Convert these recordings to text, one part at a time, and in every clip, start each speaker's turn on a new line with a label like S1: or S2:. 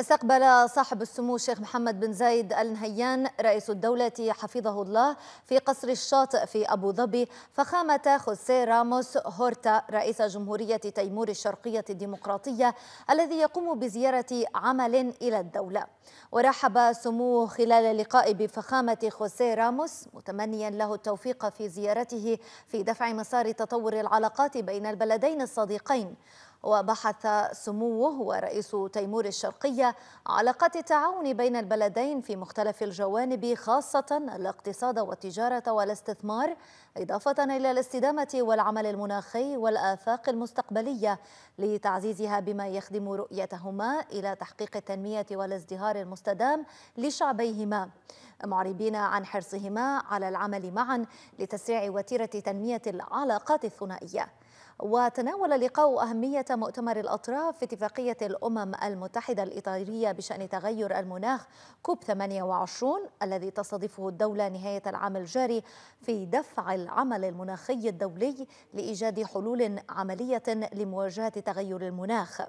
S1: استقبل صاحب السمو الشيخ محمد بن زايد ال نهيان رئيس الدولة حفظه الله في قصر الشاطئ في أبو ظبي فخامة خوسيه راموس هورتا رئيس جمهورية تيمور الشرقية الديمقراطية الذي يقوم بزيارة عمل إلى الدولة ورحب سموه خلال اللقاء بفخامة خوسيه راموس متمنيا له التوفيق في زيارته في دفع مسار تطور العلاقات بين البلدين الصديقين وبحث سموه ورئيس تيمور الشرقية علاقات التعاون بين البلدين في مختلف الجوانب خاصة الاقتصاد والتجارة والاستثمار إضافة إلى الاستدامة والعمل المناخي والآفاق المستقبلية لتعزيزها بما يخدم رؤيتهما إلى تحقيق التنمية والازدهار المستدام لشعبيهما معربين عن حرصهما على العمل معا لتسريع وتيرة تنمية العلاقات الثنائية وتناول اللقاء أهمية مؤتمر الأطراف في اتفاقية الأمم المتحدة الإطارية بشأن تغير المناخ كوب 28 الذي تستضيفه الدولة نهاية العام الجاري في دفع العمل المناخي الدولي لإيجاد حلول عملية لمواجهة تغير المناخ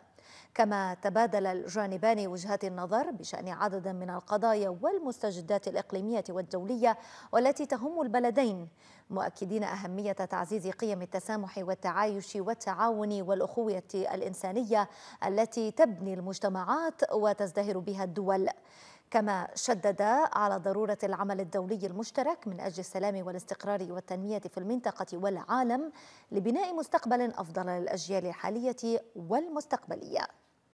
S1: كما تبادل الجانبان وجهات النظر بشأن عدد من القضايا والمستجدات الإقليمية والدولية والتي تهم البلدين مؤكدين أهمية تعزيز قيم التسامح والتعايش والتعاون والأخوة الإنسانية التي تبني المجتمعات وتزدهر بها الدول كما شدد على ضرورة العمل الدولي المشترك من أجل السلام والاستقرار والتنمية في المنطقة والعالم لبناء مستقبل أفضل للأجيال الحالية والمستقبلية